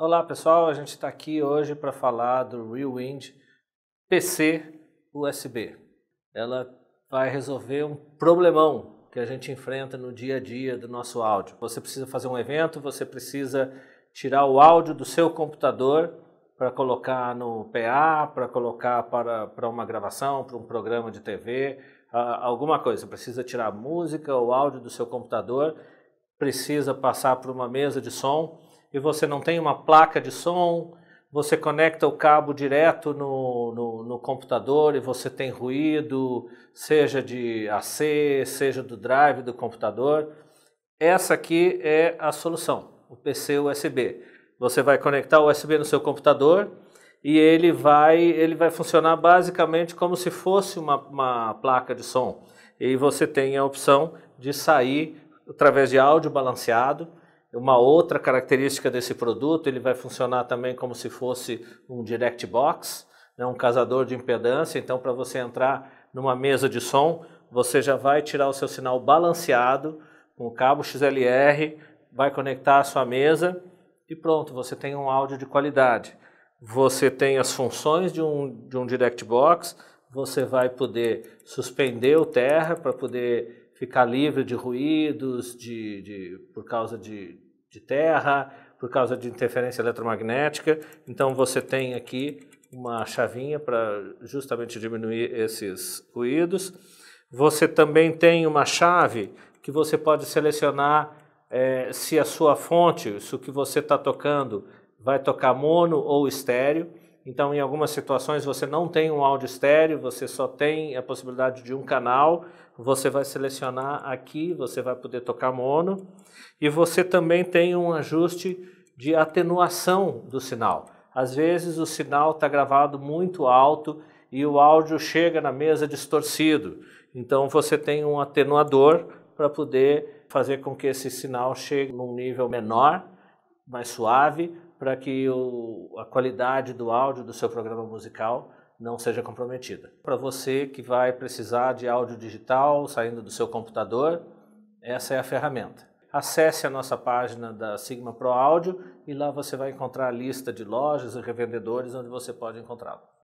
Olá pessoal, a gente está aqui hoje para falar do Rewind PC USB. Ela vai resolver um problemão que a gente enfrenta no dia a dia do nosso áudio. Você precisa fazer um evento, você precisa tirar o áudio do seu computador para colocar no PA, para colocar para, para uma gravação, para um programa de TV, alguma coisa. Precisa tirar música ou áudio do seu computador, precisa passar por uma mesa de som e você não tem uma placa de som, você conecta o cabo direto no, no, no, computador e você tem ruído, seja de AC, seja do drive do computador. Essa aqui é a solução, o PC USB. Você vai conectar o USB no seu computador e ele vai, ele vai funcionar basicamente como se fosse uma, uma placa de som. E você tem a opção de sair através de áudio balanceado uma outra característica desse produto, ele vai funcionar também como se fosse um direct box, né, um casador de impedância. Então, para você entrar numa mesa de som, você já vai tirar o seu sinal balanceado com o cabo XLR, vai conectar a sua mesa e pronto, você tem um áudio de qualidade. Você tem as funções de um, de um direct box, você vai poder suspender o terra para poder ficar livre de ruídos, de, de por causa de, de terra, por causa de interferência eletromagnética. Então você tem aqui uma chavinha para justamente diminuir esses ruídos. Você também tem uma chave que você pode selecionar é, se a sua fonte, se o que você está tocando, vai tocar mono ou estéreo. Então, em algumas situações, você não tem um áudio estéreo, você só tem a possibilidade de um canal. Você vai selecionar aqui, você vai poder tocar mono. E você também tem um ajuste de atenuação do sinal. Às vezes o sinal está gravado muito alto e o áudio chega na mesa distorcido. Então você tem um atenuador para poder fazer com que esse sinal chegue num nível menor, mais suave, para que o, a qualidade do áudio do seu programa musical não seja comprometida. Para você que vai precisar de áudio digital saindo do seu computador, essa é a ferramenta. Acesse a nossa página da Sigma Pro Áudio e lá você vai encontrar a lista de lojas e revendedores onde você pode encontrá-lo.